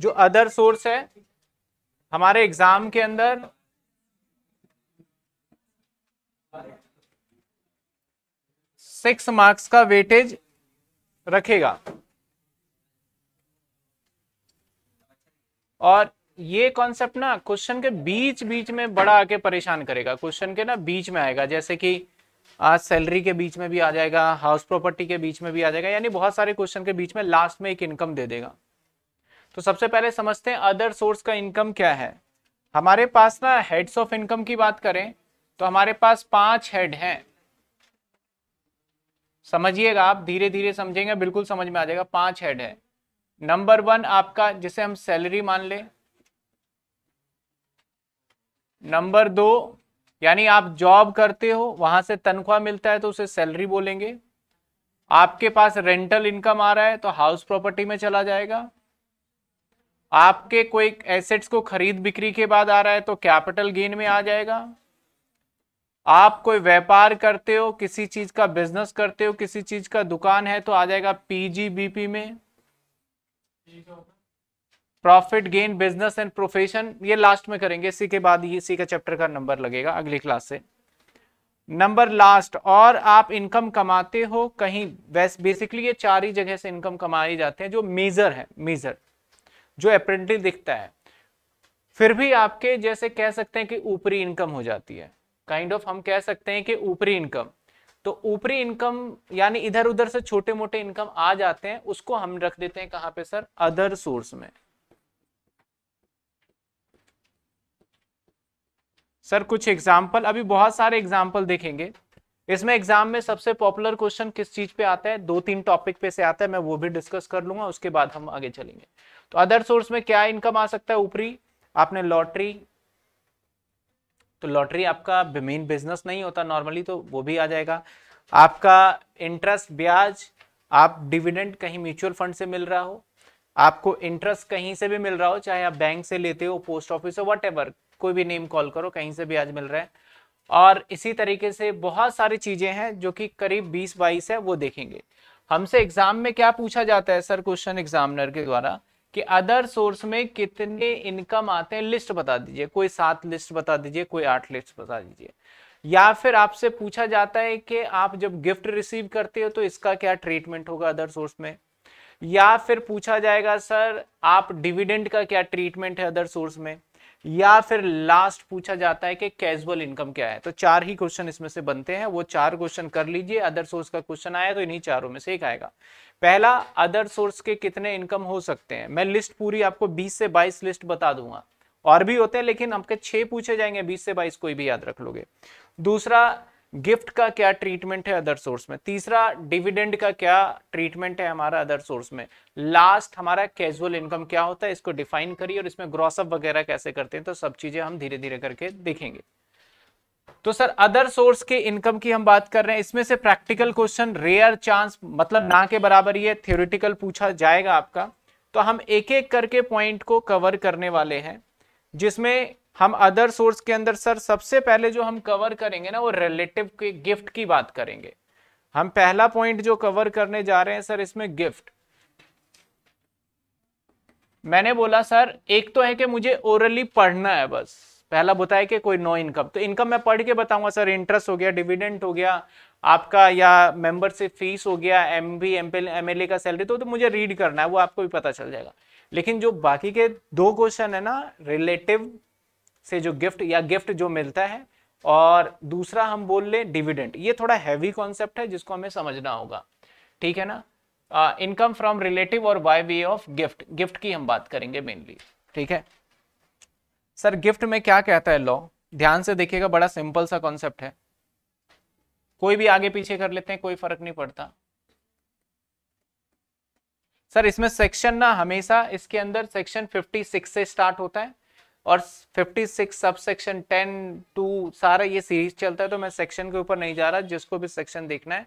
जो other source है हमारे एग्जाम के अंदर सिक्स मार्क्स का वेटेज रखेगा और ये कॉन्सेप्ट ना क्वेश्चन के बीच बीच में बड़ा आके परेशान करेगा क्वेश्चन के ना बीच में आएगा जैसे कि आज सैलरी के बीच में भी आ जाएगा हाउस प्रॉपर्टी के बीच में भी आ जाएगा यानी बहुत सारे क्वेश्चन के बीच में लास्ट में एक इनकम दे देगा तो सबसे पहले समझते हैं अदर सोर्स का इनकम क्या है हमारे पास ना हेड्स ऑफ इनकम की बात करें तो हमारे पास पांच हेड हैं समझिएगा आप धीरे धीरे समझेंगे बिल्कुल समझ में आ जाएगा पांच हेड है नंबर वन आपका जिसे हम सैलरी मान ले नंबर दो यानी आप जॉब करते हो वहां से तनख्वाह मिलता है तो उसे सैलरी बोलेंगे आपके पास रेंटल इनकम आ रहा है तो हाउस प्रॉपर्टी में चला जाएगा आपके कोई एसेट्स को खरीद बिक्री के बाद आ रहा है तो कैपिटल गेन में आ जाएगा आप कोई व्यापार करते हो किसी चीज का बिजनेस करते हो किसी चीज का दुकान है तो आ जाएगा पीजीबीपी में profit gain business and profession ये लास्ट में करेंगे इसी के बाद ये इसी का चैप्टर का नंबर लगेगा अगली क्लास से नंबर लास्ट और आप इनकम कमाते हो कहीं बेसिकली ये चार ही जगह से इनकम कमाए जाते हैं जो मेजर है मेजर जो अप्रेंटली दिखता है फिर भी आपके जैसे कह सकते हैं कि ऊपरी इनकम हो जाती है काइंड kind ऑफ of हम कह सकते हैं कि ऊपरी इनकम तो ऊपरी इनकम यानी इधर उधर से छोटे मोटे इनकम आ जाते हैं उसको हम रख देते हैं कहां पे सर अदर सोर्स में सर कुछ एग्जाम्पल अभी बहुत सारे एग्जाम्पल देखेंगे इसमें एग्जाम में सबसे पॉपुलर क्वेश्चन किस चीज पे आता है दो तीन टॉपिक पे से आता है मैं वो भी डिस्कस कर लूंगा उसके बाद हम आगे चलेंगे तो अदर सोर्स में क्या इनकम आ सकता है ऊपरी आपने लॉटरी तो लॉटरी आपका मेन बिजनेस नहीं होता नॉर्मली तो वो भी आ जाएगा आपका इंटरेस्ट ब्याज आप डिविडेंड कहीं म्यूचुअल फंड से मिल रहा हो आपको इंटरेस्ट कहीं से भी मिल रहा हो चाहे आप बैंक से लेते हो पोस्ट ऑफिस हो वट कोई भी नेम कॉल करो कहीं से भी आज मिल रहा है और इसी तरीके से बहुत सारी चीजें हैं जो कि करीब 20 बाईस है वो देखेंगे हमसे एग्जाम में क्या पूछा जाता है सर क्वेश्चन एग्जामिनर के द्वारा कि अदर सोर्स में कितने इनकम आते हैं लिस्ट बता दीजिए कोई सात लिस्ट बता दीजिए कोई आठ लिस्ट बता दीजिए या फिर आपसे पूछा जाता है कि आप जब गिफ्ट रिसीव करते हो तो इसका क्या ट्रीटमेंट होगा अदर सोर्स में या फिर पूछा जाएगा सर आप डिविडेंड का क्या ट्रीटमेंट है अदर सोर्स में या फिर लास्ट पूछा जाता है कि कैजुअल इनकम क्या है तो चार ही क्वेश्चन इसमें से बनते हैं वो चार क्वेश्चन कर लीजिए अदर सोर्स का क्वेश्चन आया तो इन्हीं चारों में से एक आएगा पहला अदर सोर्स के कितने इनकम हो सकते हैं मैं लिस्ट पूरी आपको 20 से 22 लिस्ट बता दूंगा और भी होते हैं लेकिन आपके छह पूछे जाएंगे बीस से बाईस कोई भी याद रख लोगे दूसरा गिफ्ट का क्या ट्रीटमेंट है अदर सोर्स में तीसरा डिविडेंड का क्या ट्रीटमेंट है हमारा अदर सोर्स में लास्ट हमारा कैजुअल इनकम क्या होता है इसको डिफाइन करिए और इसमें ग्रॉसअप वगैरह कैसे करते हैं तो सब चीजें हम धीरे धीरे करके देखेंगे तो सर अदर सोर्स के इनकम की हम बात कर रहे हैं इसमें से प्रैक्टिकल क्वेश्चन रेयर चांस मतलब ना के बराबर ही है थियोरिटिकल पूछा जाएगा आपका तो हम एक एक करके पॉइंट को कवर करने वाले हैं जिसमें हम अदर सोर्स के अंदर सर सबसे पहले जो हम कवर करेंगे ना वो रिलेटिव के गिफ्ट की बात करेंगे हम पहला पॉइंट जो कवर करने जा रहे हैं सर इसमें गिफ्ट मैंने बोला सर एक तो है कि मुझे ओरली पढ़ना है बस पहला बताया कि कोई नो इनकम तो इनकम मैं पढ़ के बताऊंगा सर इंटरेस्ट हो गया डिविडेंट हो गया आपका या मेंबरशिप फीस हो गया M B M L A का सैलरी तो, तो मुझे रीड करना है वो आपको भी पता चल जाएगा लेकिन जो बाकी के दो क्वेश्चन है ना रिलेटिव से जो गिफ्ट या गिफ्ट जो मिलता है और दूसरा हम बोल लें डिविडेंट ये थोड़ा हैवी कॉन्सेप्ट है जिसको हमें समझना होगा ठीक है ना इनकम फ्रॉम रिलेटिव और by way of gift gift की हम बात करेंगे मेनली ठीक है सर गिफ्ट में क्या कहता है लॉ ध्यान से देखिएगा बड़ा सिंपल सा कॉन्सेप्ट है कोई भी आगे पीछे कर लेते हैं कोई फर्क नहीं पड़ता सर इसमें सेक्शन ना हमेशा इसके अंदर सेक्शन 56 से स्टार्ट होता है और 56 सब सेक्शन टेन टू सारा ये सीरीज चलता है तो मैं सेक्शन के ऊपर नहीं जा रहा जिसको भी सेक्शन देखना है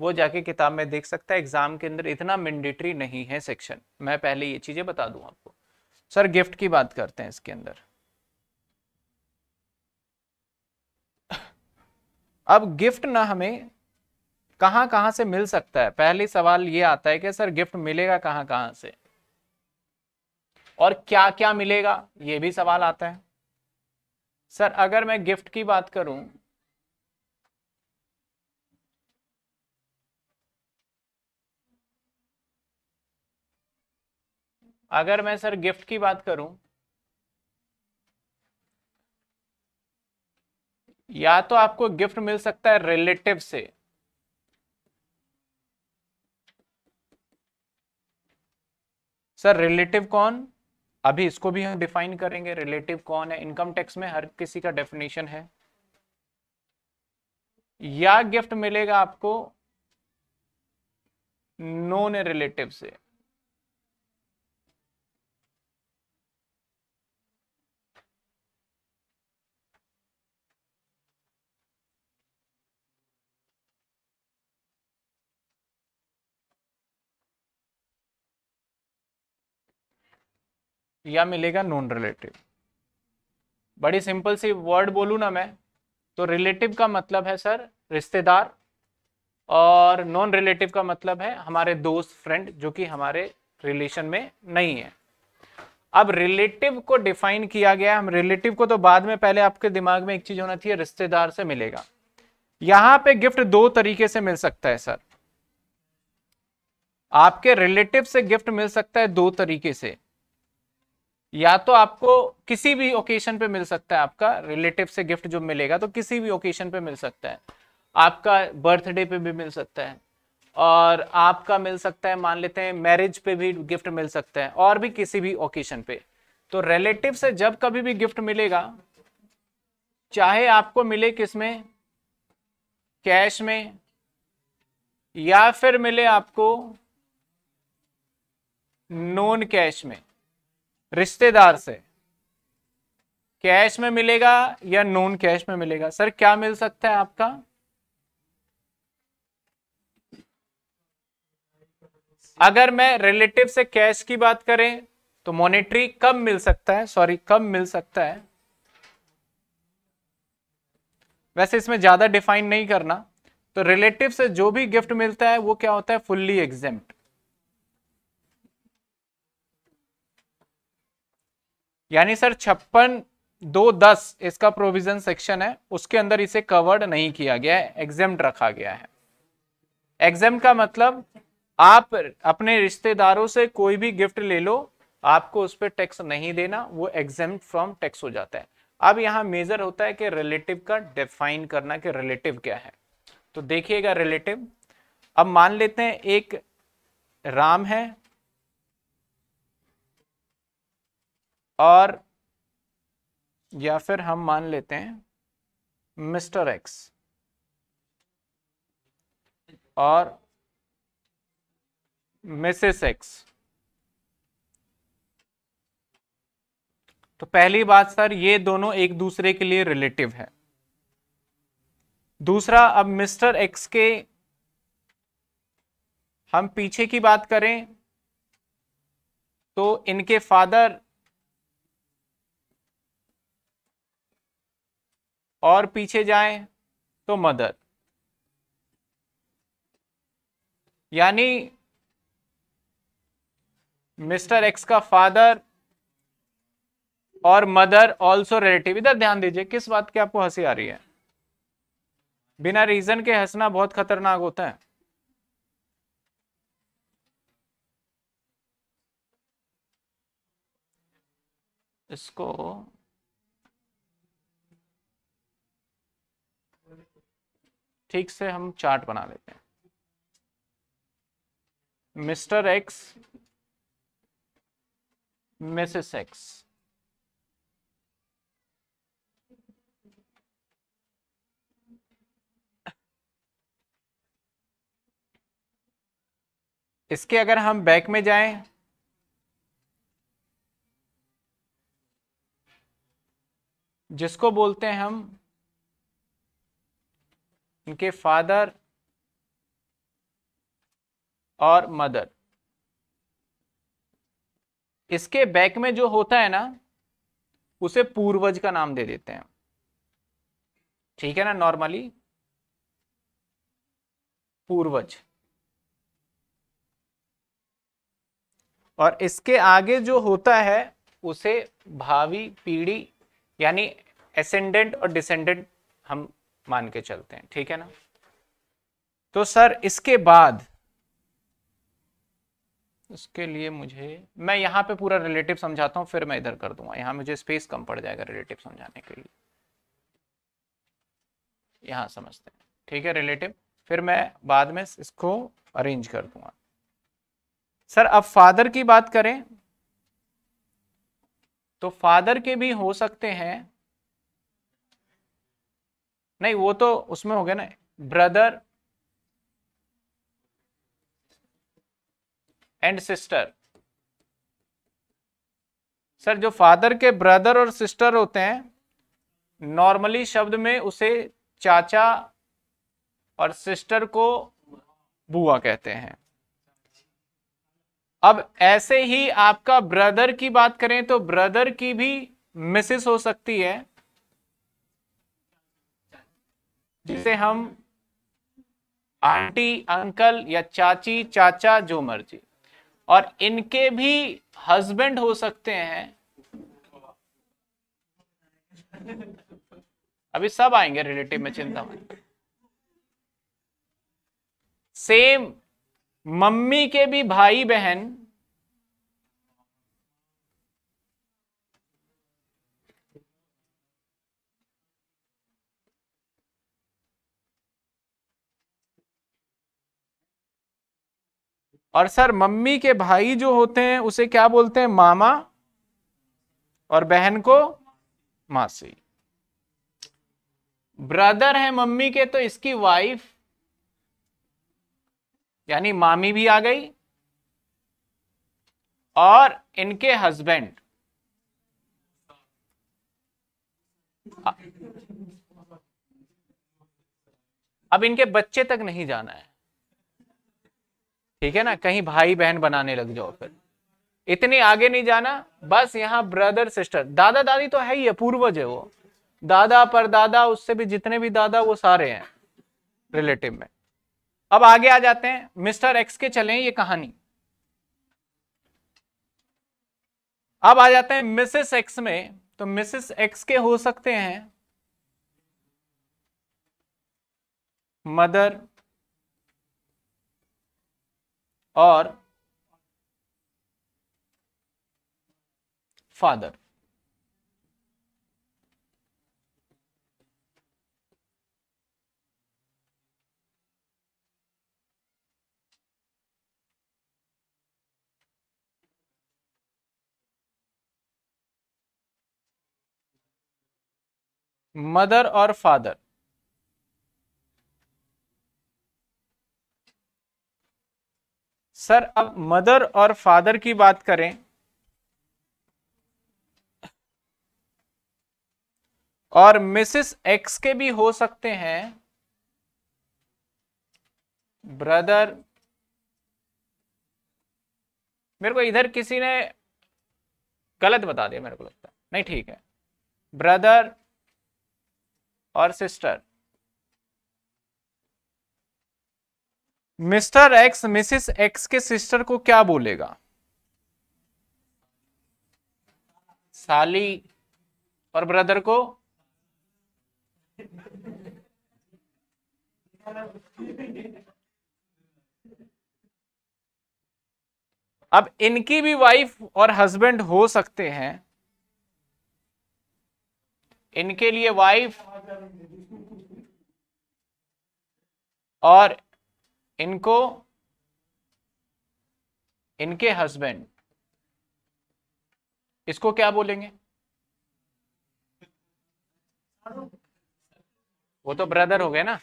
वो जाके किताब में देख सकता है एग्जाम के अंदर इतना मैंडेटरी नहीं है सेक्शन मैं पहले ये चीज़ें बता दूं आपको सर गिफ्ट की बात करते हैं इसके अंदर अब गिफ्ट ना हमें कहां कहां से मिल सकता है पहले सवाल ये आता है कि सर गिफ्ट मिलेगा कहाँ कहाँ से और क्या क्या मिलेगा ये भी सवाल आता है सर अगर मैं गिफ्ट की बात करूं अगर मैं सर गिफ्ट की बात करूं या तो आपको गिफ्ट मिल सकता है रिलेटिव से सर रिलेटिव कौन अभी इसको भी हम डिफाइन करेंगे रिलेटिव कौन है इनकम टैक्स में हर किसी का डेफिनेशन है या गिफ्ट मिलेगा आपको नॉन रिलेटिव से या मिलेगा नॉन रिलेटिव बड़ी सिंपल सी वर्ड बोलूँ ना मैं तो रिलेटिव का मतलब है सर रिश्तेदार और नॉन रिलेटिव का मतलब है हमारे दोस्त फ्रेंड जो कि हमारे रिलेशन में नहीं है अब रिलेटिव को डिफाइन किया गया हम रिलेटिव को तो बाद में पहले आपके दिमाग में एक चीज होना चाहिए रिश्तेदार से मिलेगा यहां पे गिफ्ट दो तरीके से मिल सकता है सर आपके रिलेटिव से गिफ्ट मिल सकता है दो तरीके से या तो आपको किसी भी ओकेशन पे मिल सकता है आपका रिलेटिव से गिफ्ट जो मिलेगा तो किसी भी ओकेशन पे मिल सकता है आपका बर्थडे पे भी मिल सकता है और आपका मिल सकता है मान लेते हैं मैरिज पे भी गिफ्ट मिल सकता है और भी किसी भी ओकेशन पे तो रिलेटिव से जब कभी भी गिफ्ट मिलेगा चाहे आपको मिले किसमें कैश में या फिर मिले आपको नॉन कैश में रिश्तेदार से कैश में मिलेगा या नॉन कैश में मिलेगा सर क्या मिल सकता है आपका अगर मैं रिलेटिव से कैश की बात करें तो मॉनेटरी कब मिल सकता है सॉरी कब मिल सकता है वैसे इसमें ज्यादा डिफाइन नहीं करना तो रिलेटिव से जो भी गिफ्ट मिलता है वो क्या होता है फुल्ली एग्जेम्प्ट यानी सर छप्पन दो दस इसका प्रोविजन सेक्शन है उसके अंदर इसे कवर्ड नहीं किया गया है एग्जाम रखा गया है एग्जाम का मतलब आप अपने रिश्तेदारों से कोई भी गिफ्ट ले लो आपको उस पर टैक्स नहीं देना वो एग्जाम फ्रॉम टैक्स हो जाता है अब यहाँ मेजर होता है कि रिलेटिव का डिफाइन करना कि रिलेटिव क्या है तो देखिएगा रिलेटिव अब मान लेते हैं एक राम है और या फिर हम मान लेते हैं मिस्टर एक्स और मिसेस एक्स तो पहली बात सर ये दोनों एक दूसरे के लिए रिलेटिव है दूसरा अब मिस्टर एक्स के हम पीछे की बात करें तो इनके फादर और पीछे जाएं तो मदर यानी मिस्टर एक्स का फादर और मदर ऑल्सो रिलेटिव इधर ध्यान दीजिए किस बात की आपको हंसी आ रही है बिना रीजन के हंसना बहुत खतरनाक होता है इसको ठीक से हम चार्ट बना लेते हैं मिस्टर एक्स मिसेस एक्स इसके अगर हम बैक में जाएं जिसको बोलते हैं हम इनके फादर और मदर इसके बैक में जो होता है ना उसे पूर्वज का नाम दे देते हैं ठीक है ना नॉर्मली पूर्वज और इसके आगे जो होता है उसे भावी पीढ़ी यानी एसेंडेंट और डिसेंडेंट हम मान के चलते हैं ठीक है ना तो सर इसके बाद इसके लिए मुझे मैं यहां पे पूरा रिलेटिव समझाता हूं फिर मैं इधर कर दूंगा यहां मुझे स्पेस कम पड़ जाएगा रिलेटिव समझाने के लिए यहां समझते हैं ठीक है रिलेटिव फिर मैं बाद में इसको अरेंज कर दूंगा सर अब फादर की बात करें तो फादर के भी हो सकते हैं नहीं वो तो उसमें हो गया ना ब्रदर एंड सिस्टर सर जो फादर के ब्रदर और सिस्टर होते हैं नॉर्मली शब्द में उसे चाचा और सिस्टर को बुआ कहते हैं अब ऐसे ही आपका ब्रदर की बात करें तो ब्रदर की भी मिसेस हो सकती है जिसे हम आंटी अंकल या चाची चाचा जो मर्जी और इनके भी हस्बैंड हो सकते हैं अभी सब आएंगे रिलेटिव में चिंता मत सेम मम्मी के भी भाई बहन और सर मम्मी के भाई जो होते हैं उसे क्या बोलते हैं मामा और बहन को मासी ब्रदर है मम्मी के तो इसकी वाइफ यानी मामी भी आ गई और इनके हस्बैंड अब इनके बच्चे तक नहीं जाना है ठीक है ना कहीं भाई बहन बनाने लग जाओ फिर इतने आगे नहीं जाना बस यहाँ ब्रदर सिस्टर दादा दादी तो है ही है पूर्वज है वो दादा पर दादा उससे भी जितने भी दादा वो सारे हैं रिलेटिव में अब आगे आ जाते हैं मिस्टर एक्स के चले ये कहानी अब आ जाते हैं मिसेस एक्स में तो मिसेस एक्स के हो सकते हैं मदर और फादर मदर और फादर सर अब मदर और फादर की बात करें और मिसेस एक्स के भी हो सकते हैं ब्रदर मेरे को इधर किसी ने गलत बता दिया मेरे को लगता है नहीं ठीक है ब्रदर और sister Mr X Mrs X के सिस्टर को क्या बोलेगा साली और ब्रदर को अब इनकी भी वाइफ और हस्बैंड हो सकते हैं इनके लिए वाइफ और इनको इनके हस्बैंड इसको क्या बोलेंगे वो तो ब्रदर हो गए ना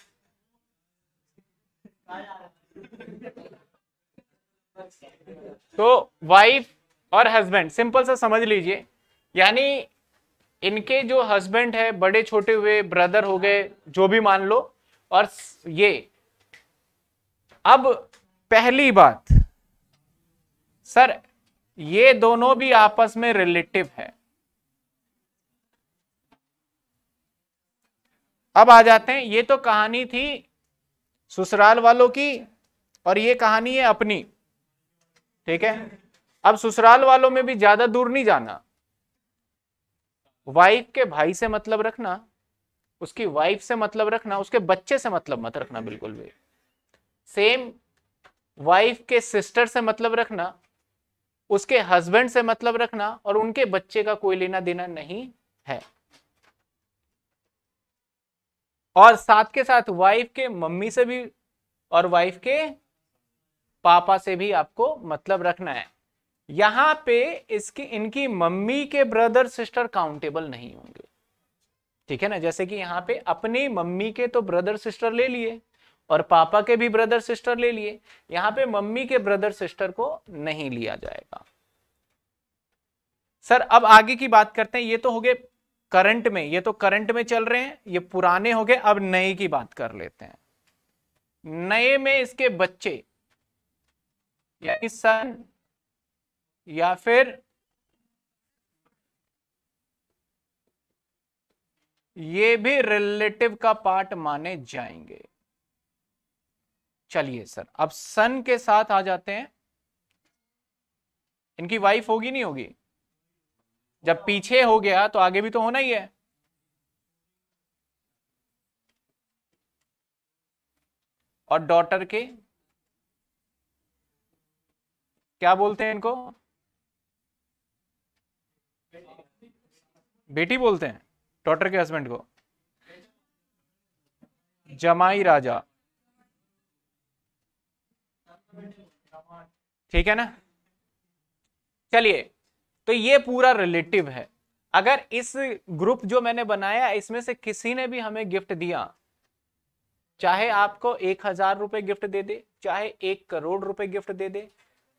तो वाइफ और हस्बैंड सिंपल सा समझ लीजिए यानी इनके जो हस्बैंड है बड़े छोटे हुए ब्रदर हो गए जो भी मान लो और ये अब पहली बात सर ये दोनों भी आपस में रिलेटिव है अब आ जाते हैं ये तो कहानी थी ससुराल वालों की और ये कहानी है अपनी ठीक है अब ससुराल वालों में भी ज्यादा दूर नहीं जाना वाइफ के भाई से मतलब रखना उसकी वाइफ से मतलब रखना उसके बच्चे से मतलब मत रखना बिल्कुल भी सेम वाइफ के सिस्टर से मतलब रखना उसके हस्बैंड से मतलब रखना और उनके बच्चे का कोई लेना देना नहीं है और साथ के साथ वाइफ के मम्मी से भी और वाइफ के पापा से भी आपको मतलब रखना है यहां पे इसकी इनकी मम्मी के ब्रदर सिस्टर काउंटेबल नहीं होंगे ठीक है ना जैसे कि यहाँ पे अपनी मम्मी के तो ब्रदर सिस्टर ले लिए और पापा के भी ब्रदर सिस्टर ले लिए यहां पे मम्मी के ब्रदर सिस्टर को नहीं लिया जाएगा सर अब आगे की बात करते हैं ये तो हो गए करंट में ये तो करंट में चल रहे हैं ये पुराने हो गए अब नए की बात कर लेते हैं नए में इसके बच्चे यानी सन या फिर ये भी रिलेटिव का पार्ट माने जाएंगे चलिए सर अब सन के साथ आ जाते हैं इनकी वाइफ होगी नहीं होगी जब पीछे हो गया तो आगे भी तो होना ही है और डॉटर के क्या बोलते हैं इनको बेटी बोलते हैं डॉटर के हस्बैंड को जमाई राजा ठीक है ना चलिए तो ये पूरा रिलेटिव है अगर इस ग्रुप जो मैंने बनाया इसमें से किसी ने भी हमें गिफ्ट दिया चाहे आपको एक हजार रुपए गिफ्ट दे दे चाहे एक करोड़ रुपए गिफ्ट दे दे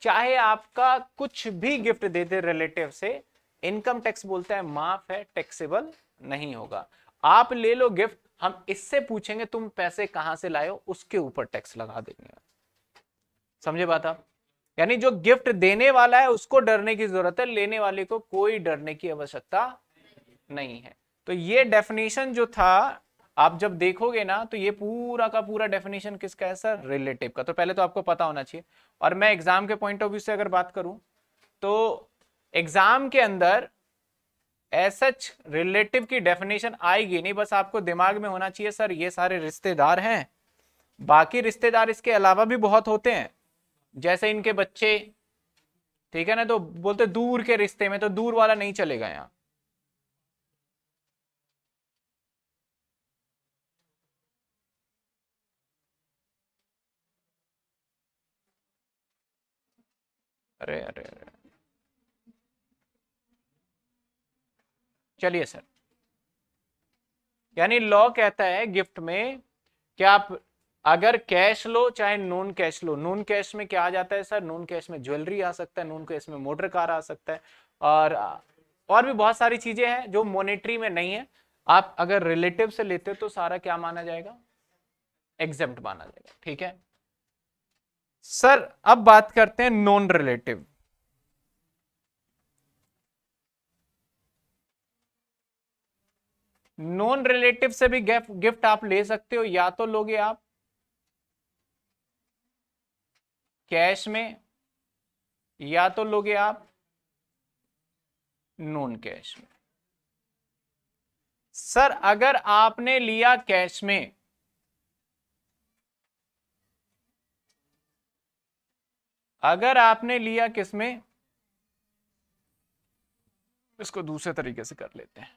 चाहे आपका कुछ भी गिफ्ट दे दे रिलेटिव से इनकम टैक्स बोलता है माफ है टैक्सेबल नहीं होगा आप ले लो गिफ्ट हम इससे पूछेंगे तुम पैसे कहां से लाए हो उसके ऊपर टैक्स लगा देंगे समझे बात आप यानी जो गिफ्ट देने वाला है उसको डरने की जरूरत है लेने वाले को कोई डरने की आवश्यकता नहीं है तो ये डेफिनेशन जो था आप जब देखोगे ना तो ये पूरा का पूरा डेफिनेशन किसका है सर रिलेटिव का तो पहले तो आपको पता होना चाहिए और मैं एग्जाम के पॉइंट ऑफ व्यू से अगर बात करूं तो एग्जाम के अंदर एसच रिलेटिव की डेफिनेशन आएगी नहीं बस आपको दिमाग में होना चाहिए सर ये सारे रिश्तेदार हैं बाकी रिश्तेदार इसके अलावा भी बहुत होते हैं जैसे इनके बच्चे ठीक है ना तो बोलते दूर के रिश्ते में तो दूर वाला नहीं चलेगा यहां अरे अरे अरे चलिए सर यानी लॉ कहता है गिफ्ट में कि आप अगर कैश लो चाहे नॉन कैश लो नॉन कैश में क्या आ जाता है सर नॉन कैश में ज्वेलरी आ सकता है नॉन कैश में मोटर कार आ सकता है और और भी बहुत सारी चीजें हैं जो मोनेटरी में नहीं है आप अगर रिलेटिव से लेते हो तो सारा क्या माना जाएगा एग्जेप्ट माना जाएगा ठीक है सर अब बात करते हैं नॉन रिलेटिव नॉन रिलेटिव से भी गिफ्ट आप ले सकते हो या तो लोगे आप कैश में या तो लोगे आप नॉन कैश में सर अगर आपने लिया कैश में अगर आपने लिया किसमें इसको दूसरे तरीके से कर लेते हैं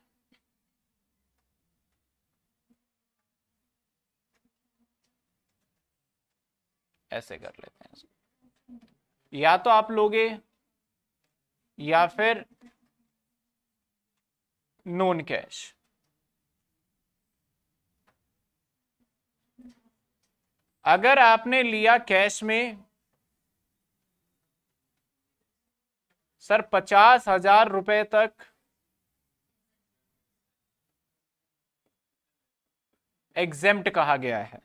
ऐसे कर लेते हैं इसको या तो आप लोगे या फिर नॉन कैश अगर आपने लिया कैश में सर पचास हजार रुपए तक एग्जेम्प्ट कहा गया है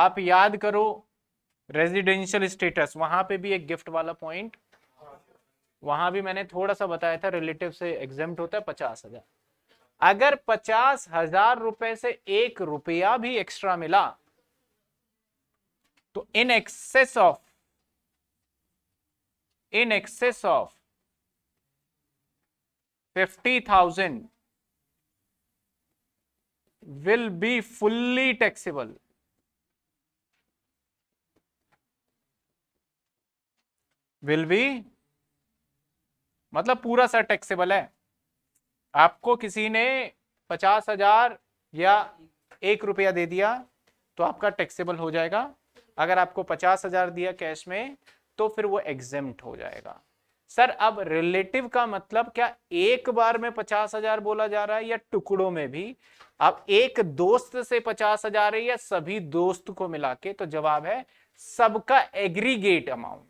आप याद करो रेजिडेंशियल स्टेटस वहां पे भी एक गिफ्ट वाला पॉइंट वहां भी मैंने थोड़ा सा बताया था रिलेटिव से एग्जाम होता है पचास हजार अगर पचास हजार रुपए से एक रुपया भी एक्स्ट्रा मिला तो in excess of in excess of fifty thousand will be fully taxable will be मतलब पूरा सर टैक्सेबल है आपको किसी ने पचास हजार या एक रुपया दे दिया तो आपका टैक्सेबल हो जाएगा अगर आपको पचास हजार दिया कैश में तो फिर वो एग्जेम हो जाएगा सर अब रिलेटिव का मतलब क्या एक बार में पचास हजार बोला जा रहा है या टुकड़ों में भी अब एक दोस्त से पचास हजार है या सभी दोस्त को मिला के तो जवाब है सबका एग्रीगेट अमाउंट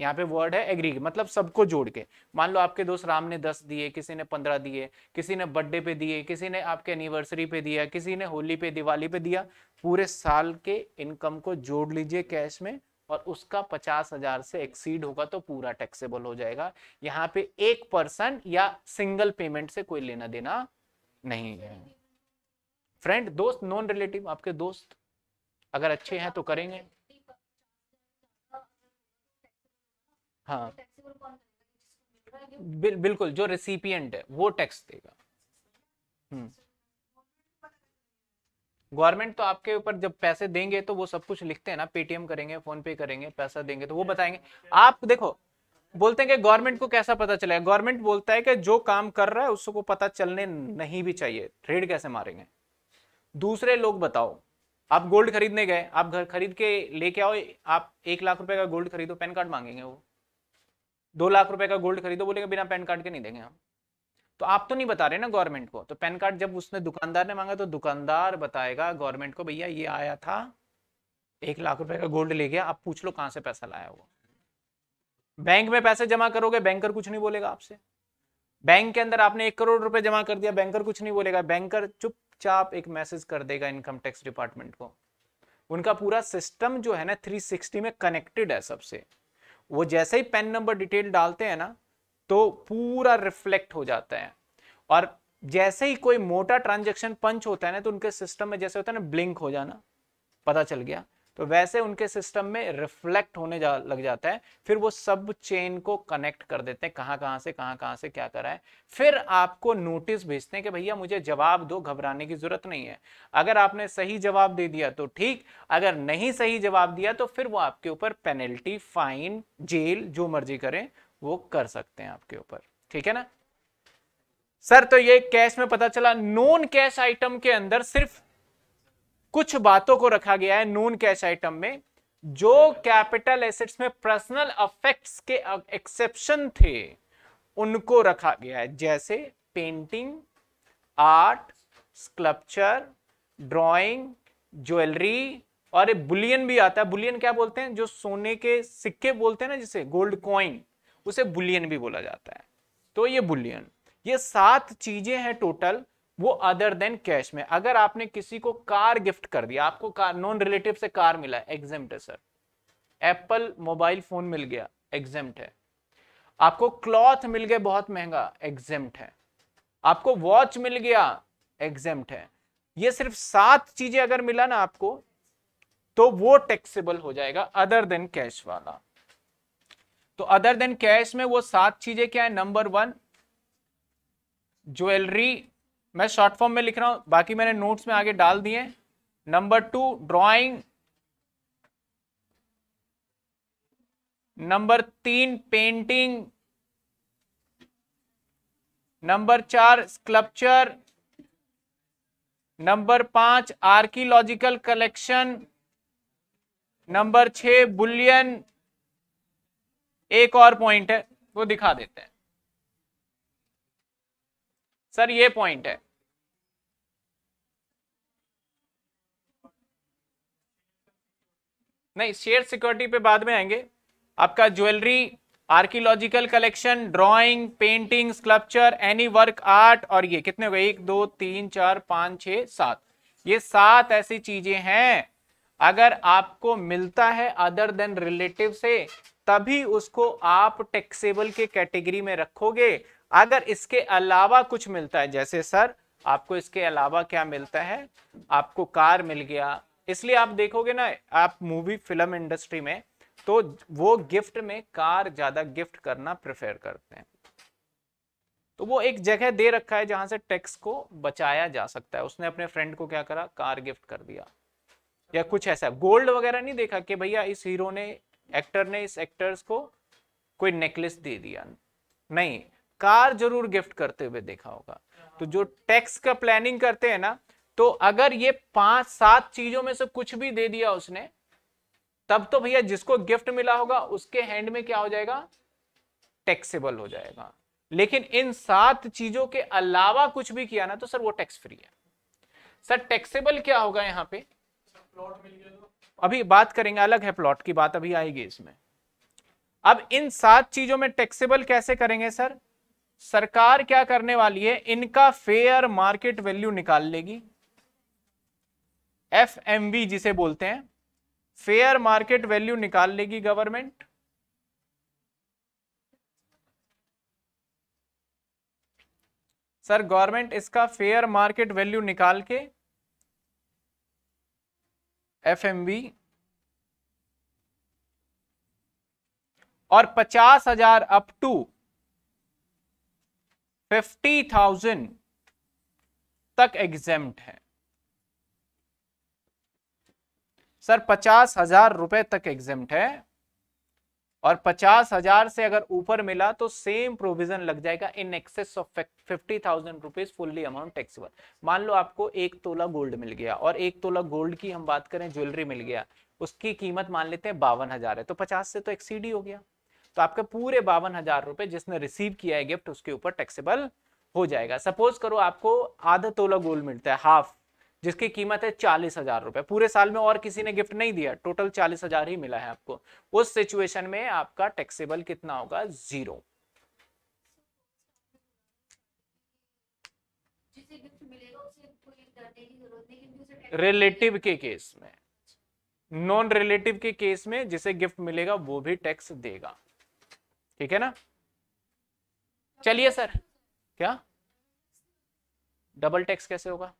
यहाँ पे वर्ड है एग्री मतलब सबको जोड़ के मान लो आपके दोस्त राम ने दस दिए किसी ने पंद्रह दिए किसी ने बर्थडे पे दिए किसी ने आपके एनिवर्सरी पे दिया किसी ने होली पे दिवाली पे दिया पूरे साल के इनकम को जोड़ लीजिए कैश में और उसका पचास हजार से एक्सीड होगा तो पूरा टैक्सेबल हो जाएगा यहाँ पे एक पर्सन या सिंगल पेमेंट से कोई लेना देना नहीं है फ्रेंड दोस्त नॉन रिलेटिव आपके दोस्त अगर अच्छे हैं तो करेंगे हाँ बिल, बिल्कुल जो रेसिपियंट है वो टैक्स देगा गवर्नमेंट हम्म। तो आपके ऊपर जब पैसे देंगे तो वो सब कुछ लिखते हैं ना पेटीएम करेंगे फोन पे करेंगे पैसा देंगे तो वो बताएंगे आप देखो बोलते हैं कि गवर्नमेंट को कैसा पता चलेगा गवर्नमेंट बोलता है कि जो काम कर रहा है उसको पता चलने नहीं भी चाहिए रेड कैसे मारेंगे दूसरे लोग बताओ आप गोल्ड खरीदने गए आप घर खरीद के लेके आओ आप एक लाख रुपए का गोल्ड खरीदो पैन कार्ड मांगेंगे वो दो लाख रुपए का गोल्ड खरीदो बोलेगा बिना पैन कार्ड के नहीं देंगे हम तो आप तो नहीं बता रहे ना गवर्नमेंट को तो पैन कार्ड जब उसने दुकानदार ने मांगा तो दुकानदार बताएगा गवर्नमेंट को भैया ये आया था एक लाख रुपए का गोल्ड ले गया आप पूछ लो कहां से पैसा लाया वो बैंक में पैसे जमा करोगे बैंकर कुछ नहीं बोलेगा आपसे बैंक के अंदर आपने एक करोड़ रुपए जमा कर दिया बैंकर कुछ नहीं बोलेगा बैंकर चुपचाप एक मैसेज कर देगा इनकम टैक्स डिपार्टमेंट को उनका पूरा सिस्टम जो है ना 360 में कनेक्टेड है सबसे वो जैसे ही पेन नंबर डिटेल डालते हैं ना तो पूरा रिफ्लेक्ट हो जाता है और जैसे ही कोई मोटा ट्रांजेक्शन पंच होता है ना तो उनके सिस्टम में जैसे होता है ना ब्लिंक हो जाना पता चल गया तो वैसे उनके सिस्टम में रिफ्लेक्ट होने जा, लग जाता है फिर वो सब चेन को कनेक्ट कर देते हैं कहाँ कहाँ से कहाँ कहाँ से क्या करा है फिर आपको नोटिस भेजते हैं कि भैया मुझे जवाब दो घबराने की जरूरत नहीं है अगर आपने सही जवाब दे दिया तो ठीक अगर नहीं सही जवाब दिया तो फिर वो आपके ऊपर पेनल्टी फाइन जेल जो मर्जी करें वो कर सकते हैं आपके ऊपर ठीक है ना सर तो ये कैश में पता चला नॉन कैश आइटम के अंदर सिर्फ कुछ बातों को रखा गया है नून कैश आइटम में जो कैपिटल एसेट्स में पर्सनल अफेक्ट्स के एक्सेप्शन थे उनको रखा गया है जैसे painting art sculpture drawing jewellery और बुलियन भी आता है बुलियन क्या बोलते हैं जो सोने के सिक्के बोलते हैं ना जिसे गोल्ड कॉइन उसे बुलियन भी बोला जाता है तो ये बुलियन ये सात चीजें हैं टोटल वो अदर देन कैश में अगर आपने किसी को कार गिफ्ट कर दिया आपको कार नॉन रिलेटिव से कार मिला एग्जाम है सर एप्पल मोबाइल फोन मिल गया एग्जाम है आपको क्लॉथ मिल गया बहुत महंगा एग्जाम है आपको वॉच मिल गया एग्जाम है ये सिर्फ सात चीजें अगर मिला ना आपको तो वो टैक्सेबल हो जाएगा अदर देन कैश वाला तो अदर देन कैश में वो सात चीजें क्या है नंबर वन ज्वेलरी मैं शॉर्ट फॉर्म में लिख रहा हूं बाकी मैंने नोट्स में आगे डाल दिए नंबर टू ड्राइंग नंबर तीन पेंटिंग नंबर चार स्कल्पचर नंबर पांच आर्कियोलॉजिकल कलेक्शन नंबर छ बुलियन एक और पॉइंट है वो दिखा देते हैं सर ये पॉइंट है नहीं शेयर सिक्योरिटी पे बाद में आएंगे आपका jewellery archaeological collection drawing painting sculpture any work art और ये कितने हो गए एक दो तीन चार पांच छ सात ये सात ऐसी चीजें हैं अगर आपको मिलता है अदर देन रिलेटिव से तभी उसको आप टैक्सेबल के कैटेगरी में रखोगे अगर इसके अलावा कुछ मिलता है जैसे सर आपको इसके अलावा क्या मिलता है आपको कार मिल गया इसलिए आप देखोगे ना आप मूवी फिल्म इंडस्ट्री में तो वो गिफ्ट में कार ज्यादा गिफ्ट करना प्रेफर करते हैं तो वो एक जगह दे रखा है जहां से टैक्स को बचाया जा सकता है उसने अपने फ्रेंड को क्या करा कार गिफ्ट कर दिया या कुछ ऐसा गोल्ड वगैरह नहीं देखा कि भैया इस हीरो ने एक्टर ने इस एक्टर्स को कोई नेकलेस दे दिया नहीं कार जरूर गिफ्ट करते हुए देखा होगा तो जो टैक्स का प्लानिंग करते हैं ना तो अगर ये पांच सात चीजों में से कुछ भी दे दिया उसने तब तो भैया जिसको गिफ्ट मिला होगा उसके हैंड में क्या हो जाएगा टैक्सेबल हो जाएगा लेकिन इन सात चीजों के अलावा कुछ भी किया ना तो सर वो टैक्स फ्री है सर टैक्सेबल क्या होगा यहाँ पे अभी बात करेंगे अलग है प्लॉट की बात अभी आएगी इसमें अब इन सात चीजों में टैक्सेबल कैसे करेंगे सर सरकार क्या करने वाली है इनका फेयर मार्केट वैल्यू निकाल लेगी एफ जिसे बोलते हैं फेयर मार्केट वैल्यू निकाल लेगी गवर्नमेंट सर गवर्नमेंट इसका फेयर मार्केट वैल्यू निकाल के एफ और पचास हजार अप टू फिफ्टी थाउजेंड तक एग्जेम्प्ट है सर पचास हजार रुपए तक एग्जेम्प्ट है और पचास हजार से अगर ऊपर मिला तो सेम प्रोविजन लग जाएगा in excess of fifty thousand rupees fully amount taxable मान लो आपको एक तोला गोल्ड मिल गया और एक तोला गोल्ड की हम बात करें ज्वेलरी मिल गया उसकी कीमत मान लेते हैं बावन हजार है तो पचास से तो एक्सीड ही हो गया तो आपके पूरे बावन हजार रुपए जिसने रिसीव किया है गिफ्ट उसके ऊपर टैक्सेबल हो जाएगा सपोज करो आपको आधा तोला गोल्ड मिलता है हाफ जिसकी कीमत है चालीस हजार रुपए पूरे साल में और किसी ने गिफ्ट नहीं दिया टोटल चालीस हजार ही मिला है आपको उस सिचुएशन में आपका टैक्सेबल कितना होगा जीरो रिलेटिव के केस में नॉन रिलेटिव के केस में जिसे गिफ्ट मिलेगा वो भी टैक्स देगा ठीक है ना चलिए सर क्या डबल टैक्स कैसे होगा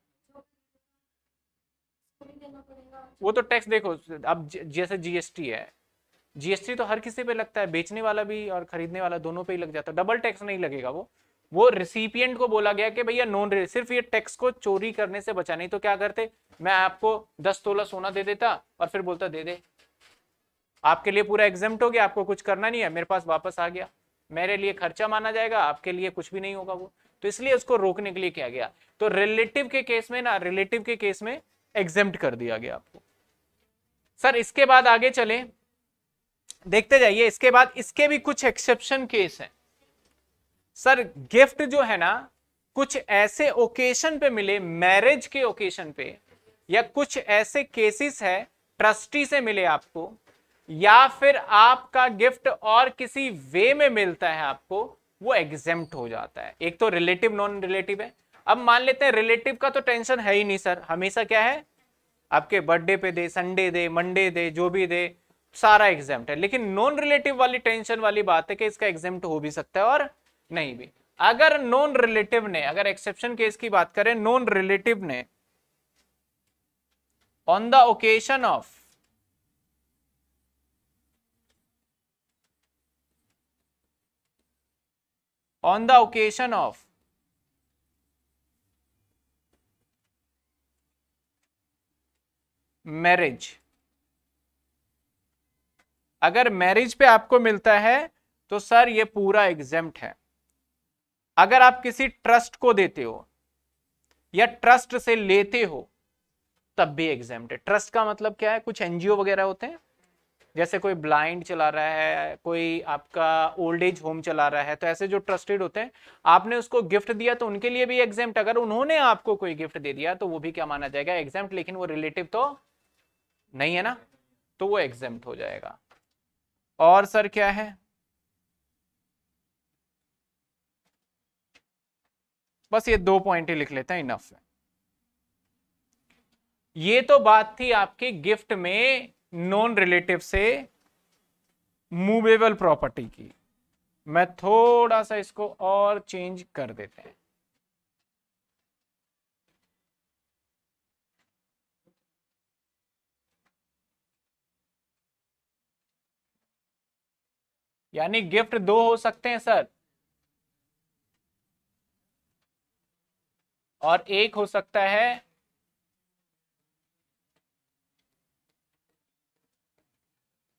वो तो टैक्स देखो अब जैसे जीएसटी है जीएसटी तो हर किसी पे लगता है बेचने वाला भी और खरीदने वाला दोनों पे ही लग जाता है डबल टैक्स नहीं लगेगा वो वो रिसिपियंट को बोला गया कि भैया नॉन सिर्फ ये टैक्स को चोरी करने से बचा नहीं तो क्या करते मैं आपको दस तोला सोना दे देता और फिर बोलता दे दे आपके लिए पूरा एग्जाम हो गया आपको कुछ करना नहीं है मेरे पास वापस आ गया मेरे लिए खर्चा माना जाएगा आपके लिए कुछ भी नहीं होगा वो तो इसलिए उसको रोकने के लिए किया गया तो रिलेटिव के केस में ना रिलेटिव के केस में एग्जेप्ट कर दिया गया आपको सर इसके बाद आगे चले देखते जाइए इसके बाद इसके भी कुछ एक्सेप्शन केस हैं सर गिफ्ट जो है ना कुछ ऐसे ओकेशन पे मिले मैरिज के ओकेशन पे या कुछ ऐसे केसेस है ट्रस्टी से मिले आपको या फिर आपका गिफ्ट और किसी वे में मिलता है आपको वो एग्जेम्प्ट हो जाता है एक तो रिलेटिव नॉन रिलेटिव है अब मान लेते हैं रिलेटिव का तो टेंशन है ही नहीं सर हमेशा क्या है आपके बर्थडे पे दे संडे दे मंडे दे जो भी दे सारा एग्जाम्ट है लेकिन नॉन रिलेटिव वाली टेंशन वाली बात है कि इसका एग्जाम्ट हो भी सकता है और नहीं भी अगर नॉन रिलेटिव ने अगर एक्सेप्शन केस की बात करें नॉन रिलेटिव ने on the occasion of on the occasion of marriage अगर मैरिज पे आपको मिलता है तो सर ये पूरा एग्जेम्प्ट है अगर आप किसी ट्रस्ट को देते हो या ट्रस्ट से लेते हो तब भी एग्जेम्प्ट है ट्रस्ट का मतलब क्या है कुछ एनजीओ वगैरह होते हैं जैसे कोई ब्लाइंड चला रहा है कोई आपका ओल्ड एज होम चला रहा है तो ऐसे जो ट्रस्टेड होते हैं आपने उसको गिफ्ट दिया तो उनके लिए भी एग्जाम्ट अगर उन्होंने आपको कोई गिफ्ट दे दिया तो वो भी क्या माना जाएगा एग्जाम्ट लेकिन वो रिलेटिव तो नहीं है ना तो वो एग्जाम्ट हो जाएगा और सर क्या है बस ये दो पॉइंट ही लिख लेते हैं इनफ ये तो बात थी आपकी गिफ्ट में नॉन रिलेटिव से मूवेबल प्रॉपर्टी की मैं थोड़ा सा इसको और चेंज कर देते हैं यानी गिफ्ट दो हो सकते हैं सर और एक हो सकता है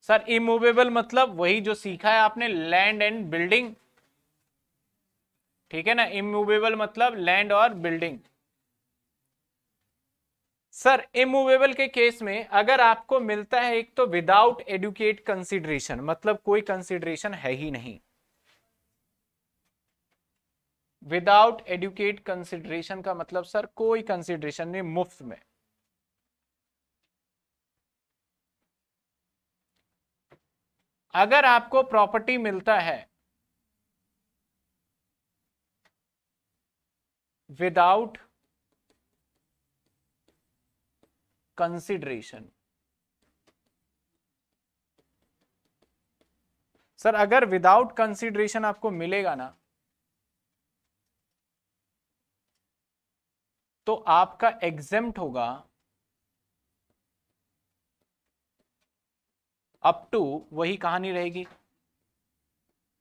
सर इमूवेबल मतलब वही जो सीखा है आपने लैंड एंड बिल्डिंग ठीक है ना इमूवेबल मतलब लैंड और बिल्डिंग सर इमूवेबल के केस में अगर आपको मिलता है एक तो विदाउट एडुकेट कंसिडरेशन मतलब कोई कंसिडरेशन है ही नहीं विदाउट एडुकेट कंसिडरेशन का मतलब सर कोई कंसिडरेशन नहीं मुफ्त में अगर आपको प्रॉपर्टी मिलता है विदाउट कंसिडरेशन सर अगर विदाउट कंसिडरेशन आपको मिलेगा ना तो आपका एग्जेम्प्ट होगा अप टू वही कहानी रहेगी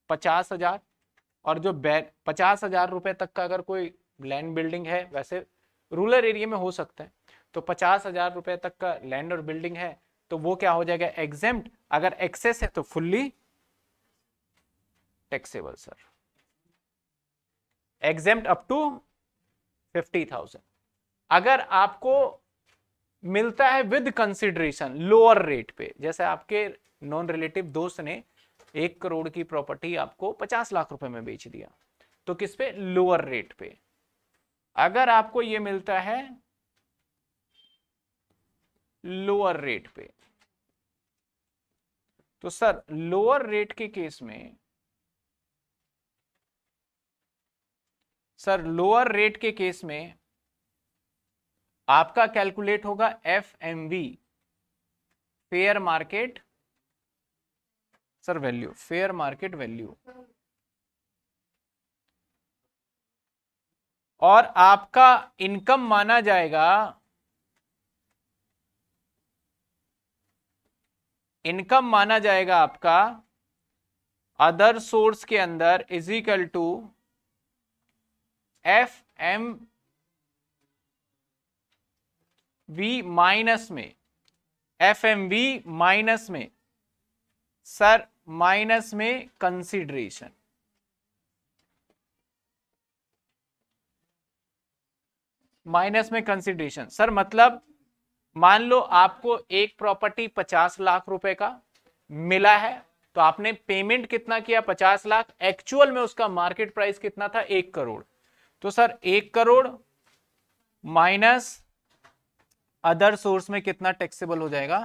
पचास हजार और जो बैर पचास हजार रुपए तक का अगर कोई लैंड बिल्डिंग है वैसे रूरल एरिया में हो सकता है तो पचास हजार रुपए तक का लैंड और बिल्डिंग है तो वो क्या हो जाएगा एग्जाम अगर एक्सेस है तो fully taxable sir exempt up to fifty thousand अगर आपको मिलता है विद कंसिडरेशन लोअर रेट पे जैसे आपके नॉन रिलेटिव दोस्त ने एक करोड़ की प्रॉपर्टी आपको पचास लाख रुपए में बेच दिया तो किस पे लोअर रेट पे अगर आपको ये मिलता है लोअर रेट पे तो सर लोअर रेट के केस में सर लोअर रेट के केस में आपका कैलकुलेट होगा F M V fair market sir value fair market value और आपका इनकम माना जाएगा इनकम माना जाएगा आपका अदर सोर्स के अंदर is equal to F M V minus में एफ एम वी माइनस में सर माइनस में कंसिडरेशन माइनस में कंसिडरेशन सर मतलब मान लो आपको एक प्रॉपर्टी पचास लाख रुपए का मिला है तो आपने पेमेंट कितना किया पचास लाख एक्चुअल में उसका मार्केट प्राइस कितना था एक करोड़ तो सर एक करोड़ माइनस अदर सोर्स में कितना टैक्सेबल हो जाएगा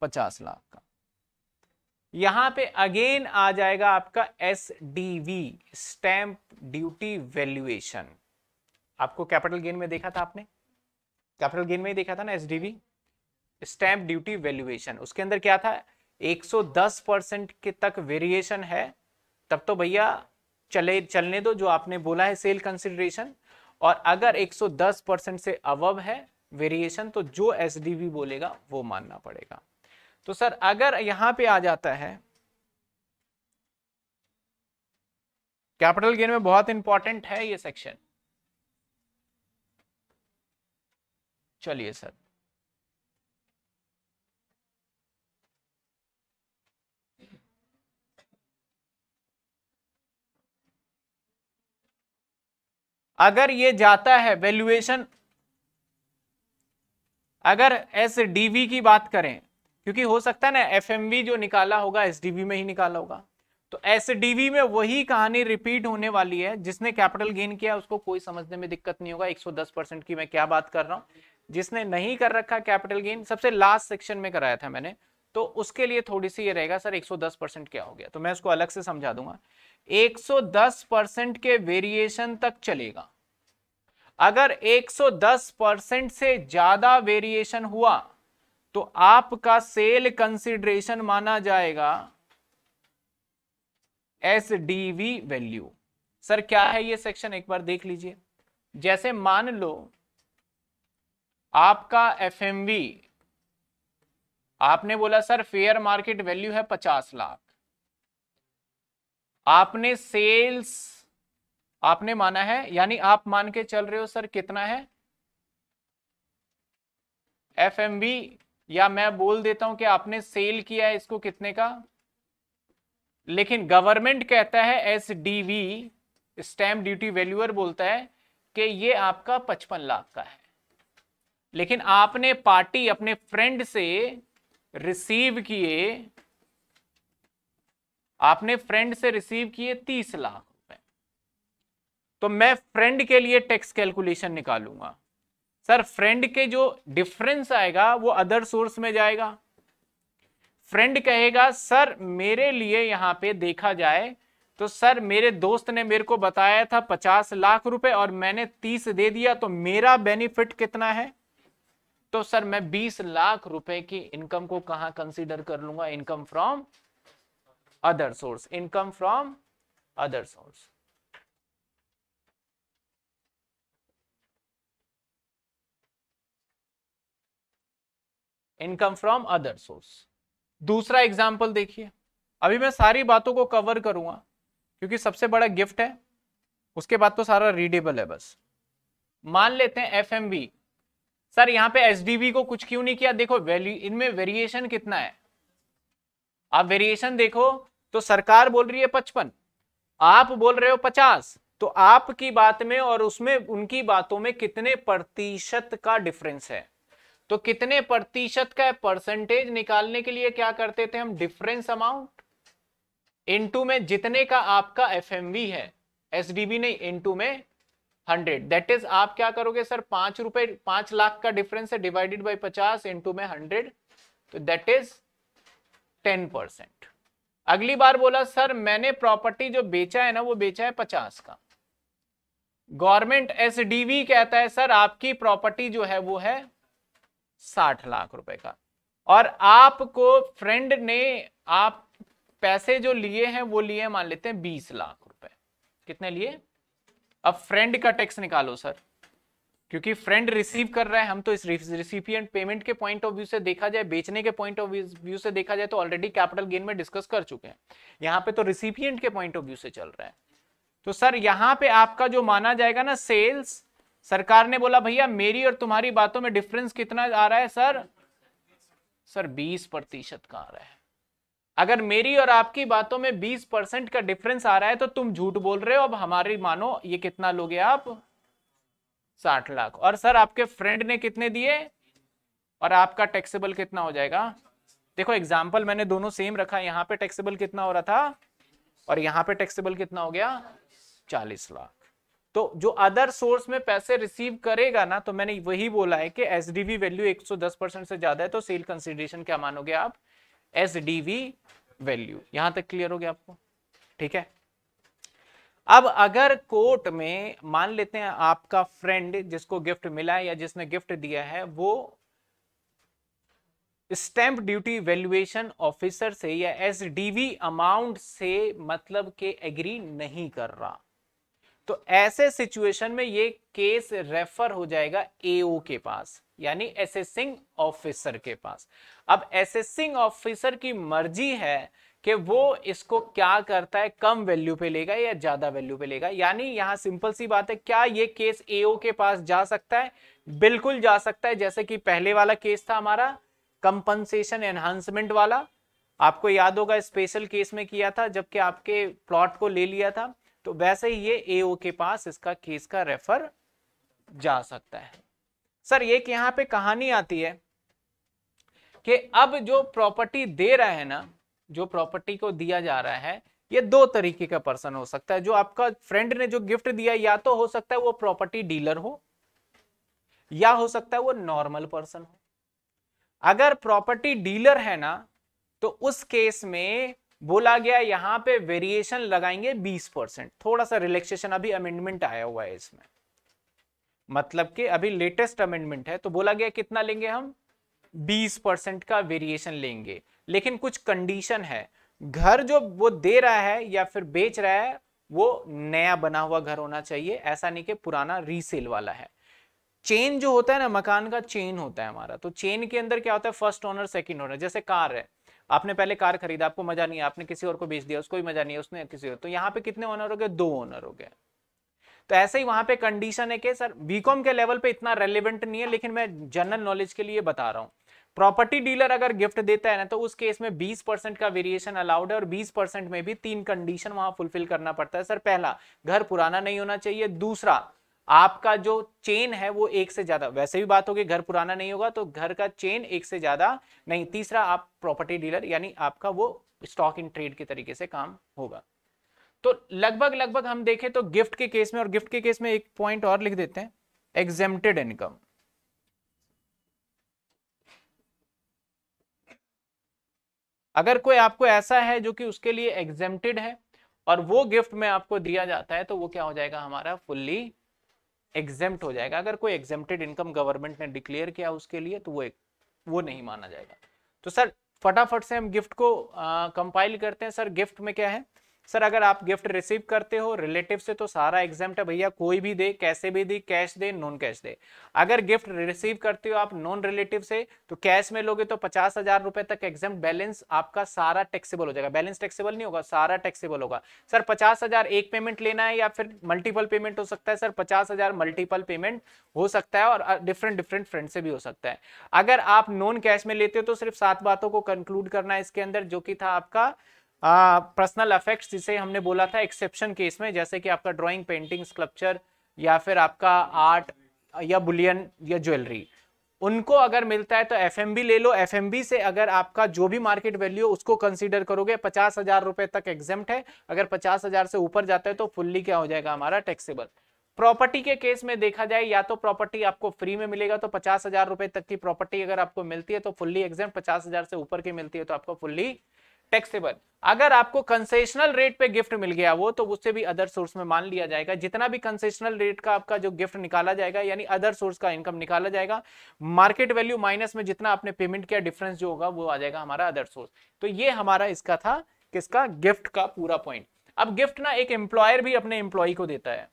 पचास लाख का यहां पे अगेन आ जाएगा आपका S D V stamp duty valuation आपको कैपिटल गेन में देखा था आपने कैपिटल गेन में ही देखा था ना S D V stamp duty valuation उसके अंदर क्या था 110 परसेंट के तक वेरिएशन है तब तो भैया चले चलने दो जो आपने बोला है सेल कंसिडरेशन और अगर 110 परसेंट से अवब है वेरिएशन तो जो एस बोलेगा वो मानना पड़ेगा तो सर अगर यहां पे आ जाता है कैपिटल गेन में बहुत इंपॉर्टेंट है ये सेक्शन चलिए सर अगर ये जाता है वैल्यूएशन अगर एस की बात करें क्योंकि हो सकता है ना एफ जो निकाला होगा एस में ही निकाला होगा तो एस में वही कहानी रिपीट होने वाली है जिसने कैपिटल गेन किया उसको कोई समझने में दिक्कत नहीं होगा 110 परसेंट की मैं क्या बात कर रहा हूँ जिसने नहीं कर रखा कैपिटल गेन सबसे लास्ट सेक्शन में कराया था मैंने तो उसके लिए थोड़ी सी ये रहेगा सर 110 परसेंट क्या हो गया तो मैं उसको अलग से समझा दूंगा एक परसेंट के वेरिएशन तक चलेगा अगर 110 परसेंट से ज्यादा वेरिएशन हुआ तो आपका सेल कंसिडरेशन माना जाएगा एस डी वैल्यू सर क्या है ये सेक्शन एक बार देख लीजिए जैसे मान लो आपका एफ आपने बोला सर फेयर मार्केट वैल्यू है पचास लाख आपने सेल्स आपने माना है यानी आप मान के चल रहे हो सर कितना है एफ या मैं बोल देता हूं कि आपने सेल किया है इसको कितने का लेकिन गवर्नमेंट कहता है S D V stamp duty valuer बोलता है कि ये आपका पचपन लाख का है लेकिन आपने पार्टी अपने फ्रेंड से रिसीव किए आपने फ्रेंड से रिसीव किए तीस लाख तो मैं फ्रेंड के लिए टैक्स कैलकुलेशन निकालूंगा सर फ्रेंड के जो डिफरेंस आएगा वो अदर सोर्स में जाएगा फ्रेंड कहेगा सर मेरे लिए यहां पे देखा जाए तो सर मेरे दोस्त ने मेरे को बताया था पचास लाख रुपए और मैंने तीस दे दिया तो मेरा बेनिफिट कितना है तो सर मैं बीस लाख रुपए की इनकम को कहा कंसीडर कर लूंगा income from other source income from other source income from other source दूसरा एग्जाम्पल देखिए अभी मैं सारी बातों को कवर करूंगा क्योंकि सबसे बड़ा गिफ्ट है उसके बाद तो सारा रीडेबल है बस मान लेते हैं एफ सर यहाँ पे एस को कुछ क्यों नहीं किया देखो वैल्यू इनमें वेरिएशन कितना है आप वेरिएशन देखो तो सरकार बोल रही है पचपन आप बोल रहे हो पचास तो आपकी बात में और उसमें उनकी बातों में कितने प्रतिशत का डिफरेंस है तो कितने प्रतिशत का परसेंटेज निकालने के लिए क्या करते थे हम डिफरेंस अमाउंट इनटू में जितने का आपका एफएमवी है एसडीबी नहीं इनटू में हंड्रेड दैट इज आप क्या करोगे सर पांच रुपए पांच लाख का डिफरेंस है डिवाइडेड बाई पचास इंटू में हंड्रेड तो दैट इज टेन परसेंट अगली बार बोला सर मैंने प्रॉपर्टी जो बेचा है ना वो बेचा है पचास का गवर्नमेंट एसडीवी कहता है सर आपकी प्रॉपर्टी जो है वो है साठ लाख रुपए का और आपको फ्रेंड ने आप पैसे जो लिए हैं वो लिए मान लेते हैं बीस लाख रुपए कितने लिए अब फ्रेंड का टैक्स निकालो सर क्योंकि फ्रेंड रिसीव कर रहा है हम तो इस रिसिपियंट पेमेंट के पॉइंट ऑफ व्यू से देखा जाए बेचने के पॉइंट ऑफ व्यू से देखा जाए तो ऑलरेडी कैपिटल गेन में डिस्कस कर चुके हैं यहाँ पे तो रिसिपियंट के पॉइंट ऑफ व्यू से चल रहा है तो सर यहाँ पे आपका जो माना जाएगा ना सेल्स सरकार ने बोला भैया मेरी और तुम्हारी बातों में डिफरेंस कितना आ रहा है सर सर 20 प्रतिशत का आ रहा है अगर मेरी और आपकी बातों में 20 परसेंट का डिफरेंस आ रहा है तो तुम झूठ बोल रहे हो अब हमारी मानो ये कितना लोगे आप साठ लाख और सर आपके फ्रेंड ने कितने दिए और आपका टैक्सेबल कितना हो जाएगा देखो एग्जाम्पल मैंने दोनों सेम रखा यहाँ पे टैक्सेबल कितना हो रहा था और यहाँ पे टैक्सेबल कितना हो गया चालीस लाख तो जो अदर सोर्स में पैसे रिसीव करेगा ना तो मैंने वही बोला है कि एस वैल्यू 110 परसेंट से ज्यादा है तो सेल कंसिडरेशन क्या मानोगे आप एस वैल्यू यहां तक क्लियर हो गया आपको ठीक है अब अगर कोर्ट में मान लेते हैं आपका फ्रेंड जिसको गिफ्ट मिला है या जिसने गिफ्ट दिया है वो स्टैंप ड्यूटी वैल्यूएशन ऑफिसर से या एस अमाउंट से मतलब के एग्री नहीं कर रहा तो ऐसे सिचुएशन में ये केस रेफर हो जाएगा एओ के पास यानी एसेसिंग ऑफिसर के पास अब एसेसिंग ऑफिसर की मर्जी है कि वो इसको क्या करता है कम वैल्यू पे लेगा या ज्यादा वैल्यू पे लेगा यानी यहां सिंपल सी बात है क्या ये केस एओ के पास जा सकता है बिल्कुल जा सकता है जैसे कि पहले वाला केस था हमारा कंपनसेशन एनहांसमेंट वाला आपको याद होगा स्पेशल केस में किया था जबकि आपके प्लॉट को ले लिया था तो वैसे ही ये एओ के पास इसका केस का रेफर जा सकता है सर ये कि यहाँ पे कहानी आती है कि अब जो प्रॉपर्टी दे रहा है ना जो प्रॉपर्टी को दिया जा रहा है ये दो तरीके का पर्सन हो सकता है जो आपका फ्रेंड ने जो गिफ्ट दिया या तो हो सकता है वो प्रॉपर्टी डीलर हो या हो सकता है वो नॉर्मल पर्सन हो अगर प्रॉपर्टी डीलर है ना तो उस केस में बोला गया यहाँ पे वेरिएशन लगाएंगे 20 परसेंट थोड़ा सा रिलैक्सेशन अभी अमेंडमेंट आया हुआ है इसमें मतलब कि अभी लेटेस्ट अमेंडमेंट है तो बोला गया कितना लेंगे हम 20 परसेंट का वेरिएशन लेंगे लेकिन कुछ कंडीशन है घर जो वो दे रहा है या फिर बेच रहा है वो नया बना हुआ घर होना चाहिए ऐसा नहीं कि पुराना रीसेल वाला है चेन जो होता है ना मकान का चेन होता है हमारा तो चेन के अंदर क्या होता है फर्स्ट ओनर सेकंड ओनर जैसे कार है आपने पहले कार खरीदा आपको मजा नहीं है आपने किसी और को बेच दिया उसको भी मजा नहीं है उसने किसी और तो यहाँ पे कितने ओनर हो गए दो ओनर हो गए तो ऐसे ही वहां पे कंडीशन है कि सर बीकॉम के लेवल पे इतना रेलिवेंट नहीं है लेकिन मैं जनरल नॉलेज के लिए बता रहा हूँ प्रॉपर्टी डीलर अगर गिफ्ट देता है ना तो उस केस में 20 परसेंट का वेरिएशन अलाउड है और 20 परसेंट में भी तीन कंडीशन वहां फुलफिल करना पड़ता है सर पहला घर पुराना नहीं होना चाहिए दूसरा आपका जो चेन है वो एक से ज्यादा वैसे भी बात होगी घर पुराना नहीं होगा तो घर का चेन एक से ज्यादा नहीं तीसरा आप प्रॉपर्टी डीलर यानी आपका वो स्टॉक इन ट्रेड के तरीके से काम होगा तो लगभग लगभग हम देखें तो गिफ्ट के केस में और गिफ्ट के केस में एक पॉइंट और लिख देते हैं एग्जेम्प्टेड इनकम अगर कोई आपको ऐसा है जो कि उसके लिए एग्जेम्प्टेड है और वो गिफ्ट में आपको दिया जाता है तो वो क्या हो जाएगा हमारा फुल्ली एग्जेम्प्ट हो जाएगा अगर कोई एग्जेम्प्टेड इनकम गवर्नमेंट ने डिक्लेयर किया उसके लिए तो वो एक वो नहीं माना जाएगा तो सर फटाफट से हम गिफ्ट को कंपाइल करते हैं सर गिफ्ट में क्या है सर अगर आप गिफ्ट रिसीव करते हो रिलेटिव से तो सारा एग्जाम है भैया कोई भी दे कैसे भी दे कैश दे नॉन कैश दे अगर गिफ्ट रिसीव करते हो आप नॉन रिलेटिव से तो कैश में लोगे तो पचास हजार रुपए तक एग्जाम बैलेंस आपका सारा टैक्सेबल हो जाएगा बैलेंस टैक्सेबल नहीं होगा सारा टैक्सेबल होगा सर पचास हजार एक पेमेंट लेना है या फिर मल्टीपल पेमेंट हो सकता है सर पचास हजार मल्टीपल पेमेंट हो सकता है और डिफरेंट डिफरेंट फ्रेंड से भी हो सकता है अगर आप नॉन कैश में लेते हो तो सिर्फ सात बातों को कंक्लूड करना है इसके अंदर जो कि था आपका पर्सनल अफेक्ट्स जिसे हमने बोला था एक्सेप्शन केस में जैसे कि आपका ड्राइंग पेंटिंग स्कल्पचर या फिर आपका आर्ट या बुलियन या ज्वेलरी उनको अगर मिलता है तो एफ ले लो एफ से अगर आपका जो भी मार्केट वैल्यू उसको कंसीडर करोगे पचास हजार रुपए तक एग्जाम्ट है अगर पचास हजार से ऊपर जाता है तो फुल्ली क्या हो जाएगा हमारा टैक्सेबल प्रॉपर्टी के केस में देखा जाए या तो प्रॉपर्टी आपको फ्री में मिलेगा तो पचास हजार रुपए तक की प्रॉपर्टी अगर आपको मिलती है तो फुल्ली एग्जाम पचास हजार से ऊपर की मिलती है तो आपको फुल्ली टैक्सेबल अगर आपको कंसेशनल रेट पे गिफ्ट मिल गया वो तो उससे भी अदर सोर्स में मान लिया जाएगा जितना भी कंसेशनल रेट का आपका जो गिफ्ट निकाला जाएगा यानी अदर सोर्स का इनकम निकाला जाएगा मार्केट वैल्यू माइनस में जितना आपने पेमेंट किया डिफरेंस जो होगा वो आ जाएगा हमारा अदर सोर्स तो ये हमारा इसका था किसका गिफ्ट का पूरा पॉइंट अब गिफ्ट ना एक एम्प्लॉयर भी अपने एम्प्लॉय को देता है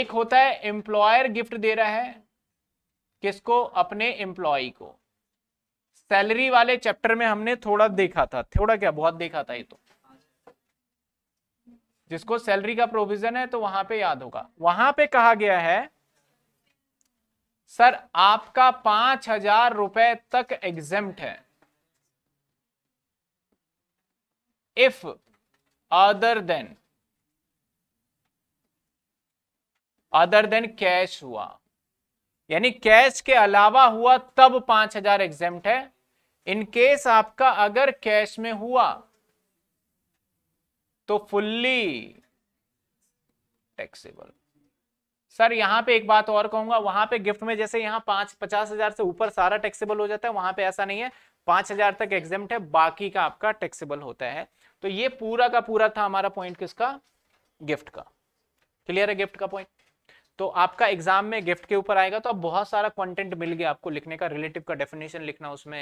एक होता है एम्प्लॉयर गिफ्ट दे रहा है किसको अपने एम्प्लॉय को सैलरी वाले चैप्टर में हमने थोड़ा देखा था थोड़ा क्या बहुत देखा था ये तो जिसको सैलरी का प्रोविजन है तो वहां पे याद होगा वहां पे कहा गया है सर आपका पांच हजार रुपए तक एग्जेम है if other than other than cash हुआ यानी कैश के अलावा हुआ तब पांच हजार एग्जेम्ट है इनकेस आपका अगर कैश में हुआ तो फुल्ली टैक्सेबल सर यहां पे एक बात और कहूंगा वहां पे गिफ्ट में जैसे यहाँ पांच पचास हजार से ऊपर सारा टैक्सेबल हो जाता है वहां पे ऐसा नहीं है पांच हजार तक एग्जाम है बाकी का आपका टैक्सेबल होता है तो ये पूरा का पूरा था हमारा पॉइंट किसका गिफ्ट का क्लियर है गिफ्ट का पॉइंट तो आपका एग्जाम में गिफ्ट के ऊपर आएगा तो आप बहुत सारा कंटेंट मिल गया आपको लिखने का रिलेटिव का डेफिनेशन लिखना उसमें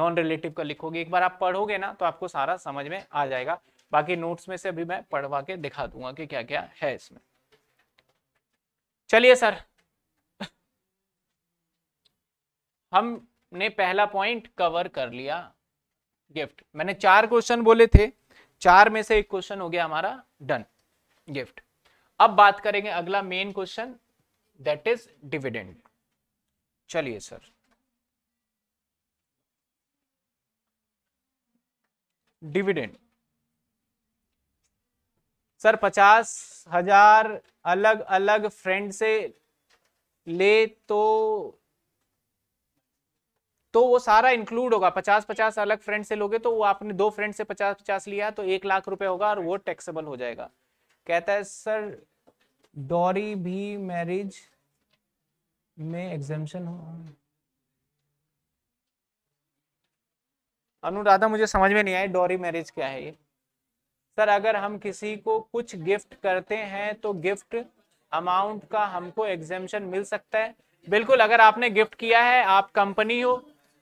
नॉन रिलेटिव का लिखोगे एक बार आप पढ़ोगे ना तो आपको सारा समझ में आ जाएगा बाकी नोट्स में से अभी मैं पढ़वा के दिखा दूंगा कि क्या क्या है इसमें चलिए सर हमने पहला पॉइंट कवर कर लिया गिफ्ट मैंने चार क्वेश्चन बोले थे चार में से एक क्वेश्चन हो गया हमारा डन गिफ्ट अब बात करेंगे अगला main question that is dividend चलिए सर डिविडेंड सर पचास हजार अलग अलग फ्रेंड से ले तो तो वो सारा इंक्लूड होगा पचास पचास अलग फ्रेंड से लोगे तो वो आपने दो फ्रेंड से पचास पचास लिया तो एक लाख रुपए होगा और वो टैक्सेबल हो जाएगा कहता है सर डॉरी भी मैरिज में एग्जामेशन हो अनुराधा मुझे समझ में नहीं आई डॉरी मैरिज क्या है ये सर अगर हम किसी को कुछ गिफ्ट करते हैं तो गिफ्ट अमाउंट का हमको एग्जामेशन मिल सकता है बिल्कुल अगर आपने गिफ्ट किया है आप कंपनी हो